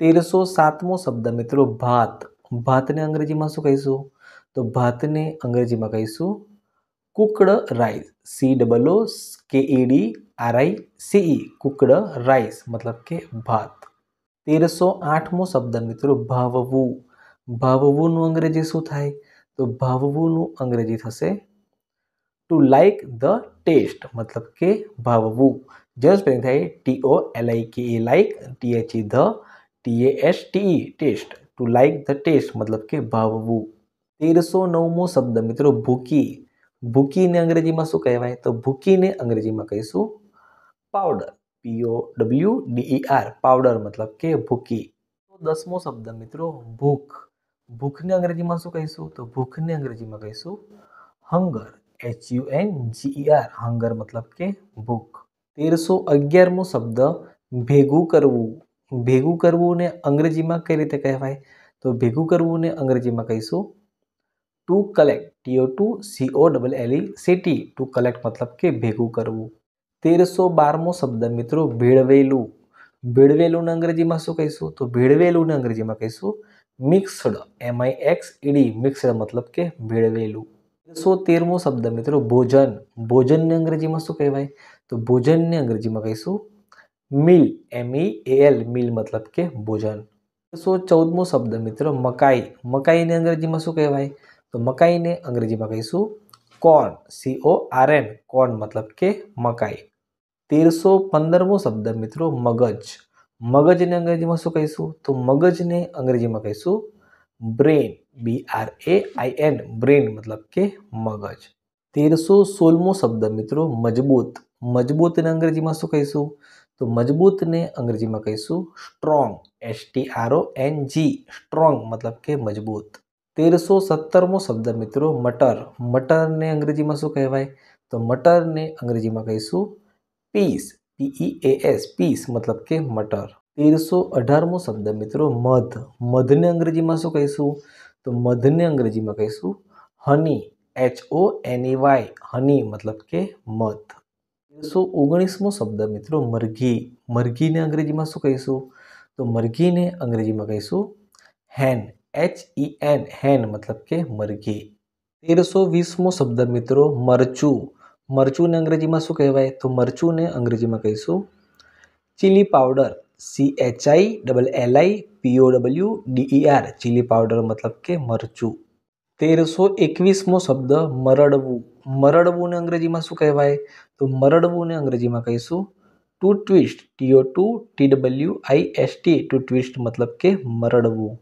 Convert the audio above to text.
તેરસો સાતમો શબ્દ મિત્રો ભાત ભાતને અંગ્રેજીમાં શું કહીશું તો ભાતને અંગ્રેજીમાં કહીશું cooked rice C double O K E D R I C E cooked rice મતલબ કે ભાત તેરસો આઠમો શબ્દ મિત્રો ભાવવું ભાવવુંનું અંગ્રેજી શું થાય તો ભાવવુંનું અંગ્રેજી થશે ટુ લાઇક ધ ટેસ્ટ મતલબ કે ભાવવું જસ્ટ સ્પેલિંગ થાય T O L I K E like T H E the T A S T taste to like the taste मतलब के भाववु तेरसो नवमो शब्द मित्रों भूकी भूकी ने अंग्रेजी में शू कहवाई तो भूकी ने अंग्रेजी में कही powder P O W D E R powder मतलब के भूकी तो दसमो शब्द मित्रों भूख भूख ने अंग्रेजी में शू कही तो भूख ने अंग्रेजी में कही hunger H U N G E R hunger मतलब के भूख तेरसो अगियारो शब्द भेगू करव भेगू करव अंग्रेजी में कई रीते कहवाय तो भेगू करवे अंग्रेजी में कहीशू to collect T O to C O double L E C T to collect मतलब के भेगू करवरसो बारमो शब्द मित्रों भेड़ेलू भेड़ेलू ने अंग्रेजी में शू कहू तो भेड़ेलू ने अंग्रेजी में कही mixed M I X E D mixed मतलब के भेड़ेलू तेरसो तेरमो शब्द मित्रों भोजन भोजन ने अंग्रेजी में शू कहवाय तो भोजन ने अंग्रेजी में कही मिल एम ई ए एल मिल मतलब के भोजन सौ चौदमो शब्द मित्रों मकाई मकाई ने अंग्रेजी में शू कहवा तो मकाई ने अंग्रेजी में कही corn C O R N corn मतलब के मकाई तेर सौ पंदरमो शब्द मित्रों मगज मगज ने अंग्रेजी में शू कही तो मगज ने अंग्रेजी में कही brain B R A I N brain मतलब के मगज तेर सौ सोलमो शब्द मित्रों मजबूत मजबूत ने अंग्रेजी में शू कही તો મજબૂતને અંગ્રેજીમાં કહીશું strong S T R O N G strong મતલબ કે મજબૂત તેરસો સત્તરમો શબ્દ મિત્રો મટર મટરને અંગ્રેજીમાં શું કહેવાય તો મટરને અંગ્રેજીમાં કહીશું peas P E A S peas મતલબ કે મટર તેરસો અઢારમો શબ્દ મિત્રો મધ મધને અંગ્રેજીમાં શું કહીશું તો મધને અંગ્રેજીમાં કહીશું honey H O N Y honey મતલબ કે મધ તેરસો ઓગણીસમો શબ્દ મિત્રો મરઘી મરઘીને અંગ્રેજીમાં શું કહીશું તો મરઘીને અંગ્રેજીમાં કહીશું હેન એચ ઈ એન હેન મતલબ કે મરઘી તેરસો વીસમો શબ્દ મિત્રો મરચું મરચુંને અંગ્રેજીમાં શું કહેવાય તો મરચુંને અંગ્રેજીમાં કહીશું chilli powder C H I double L I P O W D E R chilli powder મતલબ કે મરચું તેરસો એકવીસમો શબ્દ મરડવું મરડવુંને અંગ્રેજીમાં શું કહેવાય તો મરડવુંને અંગ્રેજીમાં કહીશું to twist T O to T W I S T to twist મતલબ કે મરડવું